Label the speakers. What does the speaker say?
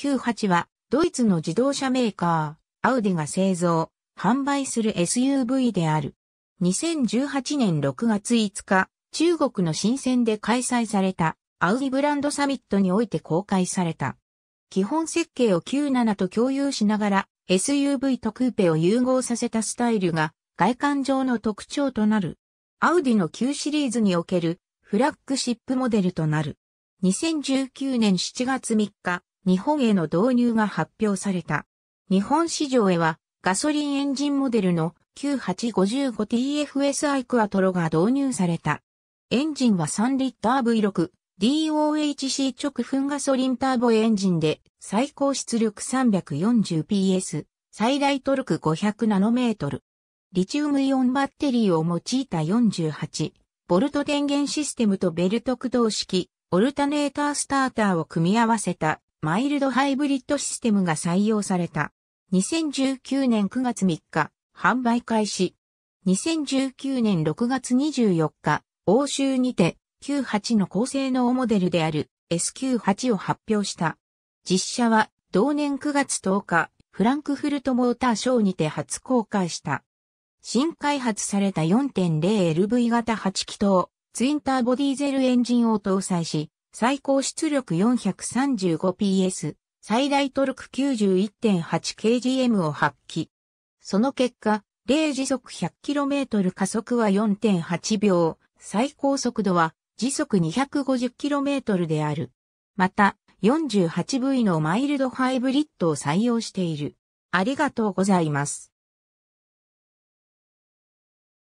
Speaker 1: 98は、ドイツの自動車メーカー、アウディが製造、販売する SUV である。2018年6月5日、中国の新鮮で開催された、アウディブランドサミットにおいて公開された。基本設計を97と共有しながら、SUV とクーペを融合させたスタイルが、外観上の特徴となる。アウディの旧シリーズにおける、フラッグシップモデルとなる。2019年7月3日、日本への導入が発表された。日本市場へはガソリンエンジンモデルの 9855TFSI クアトロが導入された。エンジンは3リッター V6、DOHC 直噴ガソリンターボエンジンで最高出力 340PS、最大トルク5 0 0トルリチウムイオンバッテリーを用いた48、ボルト電源システムとベルト駆動式、オルタネータースターターを組み合わせたマイルドハイブリッドシステムが採用された。2019年9月3日、販売開始。2019年6月24日、欧州にて Q8 の高性能モデルである SQ8 を発表した。実写は同年9月10日、フランクフルトモーターショーにて初公開した。新開発された 4.0LV 型8気筒、ツインターボディーゼルエンジンを搭載し、最高出力 435PS、最大トルク 91.8kgm を発揮。その結果、0時速 100km 加速は4.8秒、最高速度は時速 250km である。また、48V のマイルドハイブリッドを採用している。ありがとうございます。